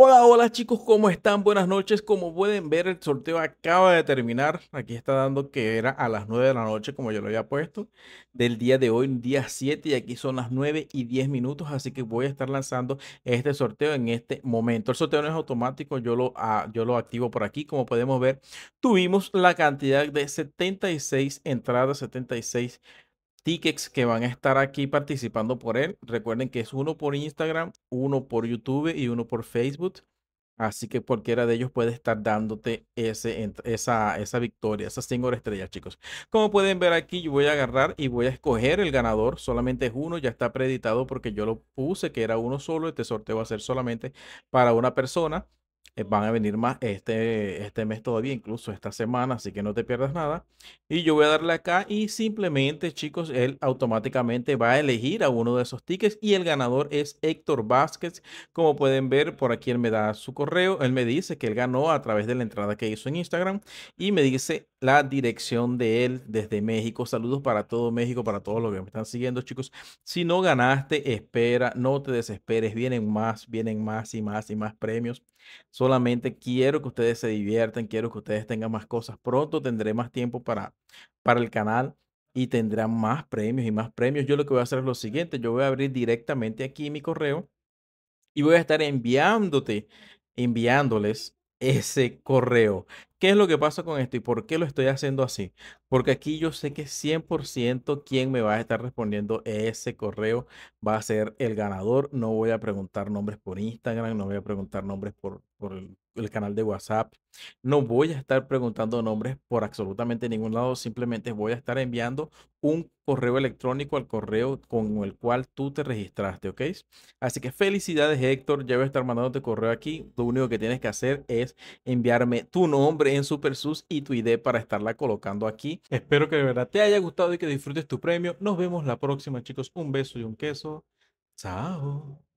Hola, hola chicos, ¿cómo están? Buenas noches. Como pueden ver, el sorteo acaba de terminar. Aquí está dando que era a las 9 de la noche, como yo lo había puesto, del día de hoy, día 7, y aquí son las 9 y 10 minutos, así que voy a estar lanzando este sorteo en este momento. El sorteo no es automático, yo lo, ah, yo lo activo por aquí. Como podemos ver, tuvimos la cantidad de 76 entradas, 76 tickets que van a estar aquí participando por él. Recuerden que es uno por Instagram, uno por YouTube y uno por Facebook. Así que cualquiera de ellos puede estar dándote ese, esa, victoria, esas 5 estrellas, chicos. Como pueden ver aquí, yo voy a agarrar y voy a escoger el ganador. Solamente es uno, ya está preeditado porque yo lo puse que era uno solo. Este sorteo va a ser solamente para una persona. Eh, van a venir más este, este mes todavía, incluso esta semana, así que no te pierdas nada. Y yo voy a darle acá y simplemente, chicos, él automáticamente va a elegir a uno de esos tickets y el ganador es Héctor Vázquez. Como pueden ver, por aquí él me da su correo, él me dice que él ganó a través de la entrada que hizo en Instagram y me dice la dirección de él desde México. Saludos para todo México, para todos los que me están siguiendo, chicos. Si no ganaste, espera, no te desesperes. Vienen más, vienen más y más y más premios. Solamente quiero que ustedes se diviertan, quiero que ustedes tengan más cosas. Pronto tendré más tiempo para, para el canal y tendrán más premios y más premios. Yo lo que voy a hacer es lo siguiente, yo voy a abrir directamente aquí mi correo y voy a estar enviándote, enviándoles ese correo. ¿Qué es lo que pasa con esto y por qué lo estoy haciendo así? Porque aquí yo sé que 100% quien me va a estar respondiendo ese correo va a ser el ganador. No voy a preguntar nombres por Instagram, no voy a preguntar nombres por, el, el canal de WhatsApp. No voy a estar preguntando nombres por absolutamente ningún lado. Simplemente voy a estar enviando un correo electrónico al correo con el cual tú te registraste, ¿ok? Así que felicidades Héctor, ya voy a estar mandándote correo aquí. Lo único que tienes que hacer es enviarme tu nombre en SuperSus y tu ID para estarla colocando aquí. Espero que de verdad te haya gustado y que disfrutes tu premio. Nos vemos la próxima, chicos. Un beso y un queso. Chao.